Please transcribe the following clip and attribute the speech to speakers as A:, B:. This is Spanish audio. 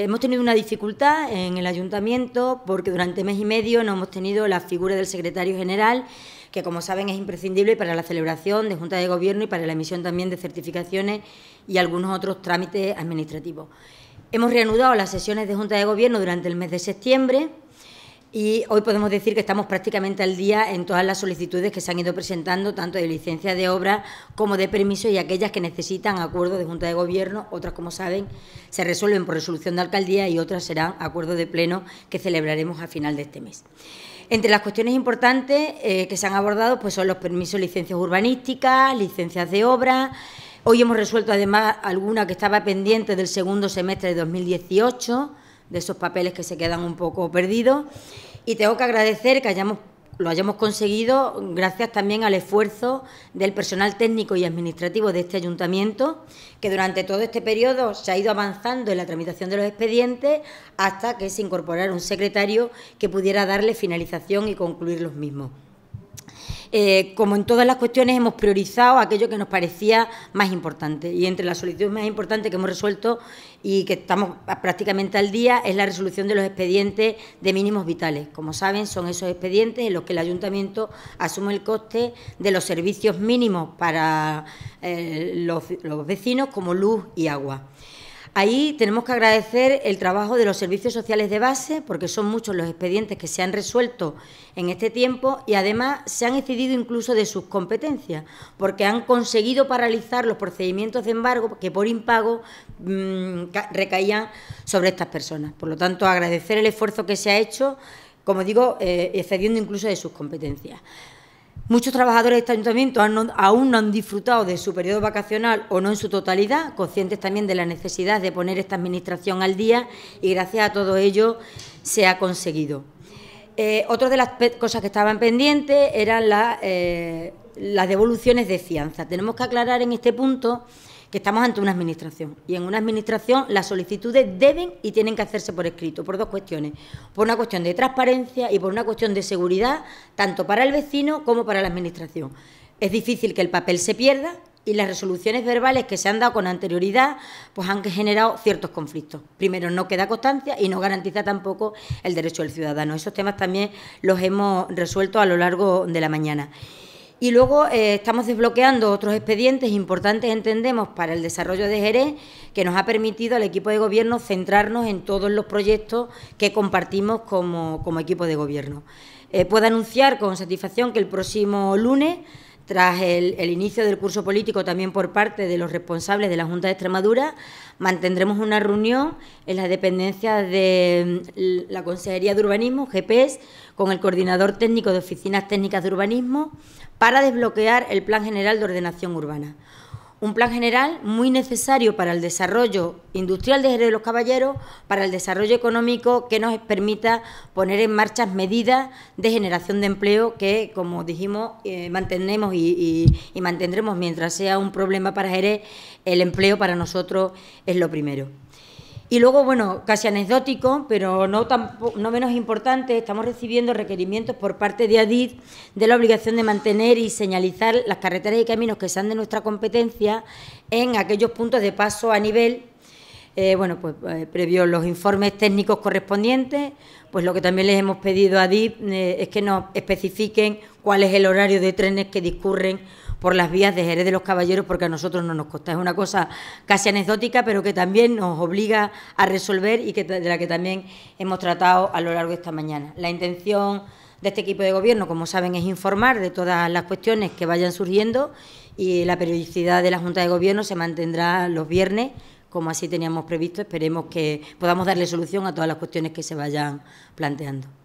A: Hemos tenido una dificultad en el ayuntamiento porque durante mes y medio no hemos tenido la figura del secretario general, que como saben es imprescindible para la celebración de Junta de Gobierno y para la emisión también de certificaciones y algunos otros trámites administrativos. Hemos reanudado las sesiones de Junta de Gobierno durante el mes de septiembre, y hoy podemos decir que estamos prácticamente al día en todas las solicitudes que se han ido presentando, tanto de licencia de obra como de permiso y aquellas que necesitan acuerdos de Junta de Gobierno, otras, como saben, se resuelven por resolución de alcaldía y otras serán acuerdos de pleno que celebraremos a final de este mes. Entre las cuestiones importantes eh, que se han abordado pues, son los permisos, licencias urbanísticas, licencias de obra. Hoy hemos resuelto además alguna que estaba pendiente del segundo semestre de 2018 de esos papeles que se quedan un poco perdidos. Y tengo que agradecer que lo hayamos conseguido gracias también al esfuerzo del personal técnico y administrativo de este ayuntamiento, que durante todo este periodo se ha ido avanzando en la tramitación de los expedientes hasta que se incorporara un secretario que pudiera darle finalización y concluir los mismos. Eh, como en todas las cuestiones, hemos priorizado aquello que nos parecía más importante. Y entre las solicitudes más importantes que hemos resuelto y que estamos prácticamente al día es la resolución de los expedientes de mínimos vitales. Como saben, son esos expedientes en los que el ayuntamiento asume el coste de los servicios mínimos para eh, los vecinos como luz y agua. Ahí tenemos que agradecer el trabajo de los servicios sociales de base, porque son muchos los expedientes que se han resuelto en este tiempo y además se han excedido incluso de sus competencias, porque han conseguido paralizar los procedimientos de embargo que por impago mm, recaían sobre estas personas. Por lo tanto, agradecer el esfuerzo que se ha hecho, como digo, eh, excediendo incluso de sus competencias. Muchos trabajadores de este ayuntamiento aún no han disfrutado de su periodo vacacional o no en su totalidad, conscientes también de la necesidad de poner esta administración al día y gracias a todo ello se ha conseguido. Eh, otra de las cosas que estaban pendientes eran eh, las devoluciones de fianza. Tenemos que aclarar en este punto que estamos ante una administración. Y en una administración las solicitudes deben y tienen que hacerse por escrito, por dos cuestiones. Por una cuestión de transparencia y por una cuestión de seguridad, tanto para el vecino como para la administración. Es difícil que el papel se pierda, y las resoluciones verbales que se han dado con anterioridad pues han generado ciertos conflictos. Primero, no queda constancia y no garantiza tampoco el derecho del ciudadano. Esos temas también los hemos resuelto a lo largo de la mañana. Y luego eh, estamos desbloqueando otros expedientes importantes, entendemos, para el desarrollo de Jerez, que nos ha permitido al equipo de gobierno centrarnos en todos los proyectos que compartimos como, equipo de gobierno. Eh, puedo anunciar con satisfacción que el próximo lunes tras el, inicio del curso político también por parte de los responsables de la Junta de Extremadura, mantendremos una reunión en las dependencias de mm, la Consejería de Urbanismo, GPS, e con el coordinador técnico de Oficinas Técnicas de Urbanismo para desbloquear el Plan General de Ordenación Urbana un plan general muy necesario para el desarrollo industrial de Jerez de los Caballeros, para el desarrollo económico que nos permita poner en marcha medidas de generación de empleo que, como dijimos, eh, mantenemos y, y mantendremos mientras sea un problema para Jerez, el empleo para nosotros es lo primero. Y luego, bueno, casi anecdótico, pero no, no menos importante, estamos recibiendo requerimientos por parte de ADID de la obligación de mantener y señalizar las carreteras y caminos que sean de nuestra competencia en aquellos puntos de paso a nivel, eh, bueno, pues eh, los informes técnicos correspondientes, pues lo que también les hemos pedido a ADID eh, es que nos especifiquen cuál es el horario de trenes que discurren por las vías de Jerez de los Caballeros, porque a nosotros no nos cuesta Es una cosa casi anecdótica, pero que también nos obliga a resolver y que, de la que también hemos tratado a lo largo de esta mañana. La intención de este equipo de gobierno, como saben, es informar de todas las cuestiones que vayan surgiendo y la periodicidad de la Junta de Gobierno se mantendrá los viernes, como así teníamos previsto. Esperemos que podamos darle solución a todas las cuestiones que se vayan planteando.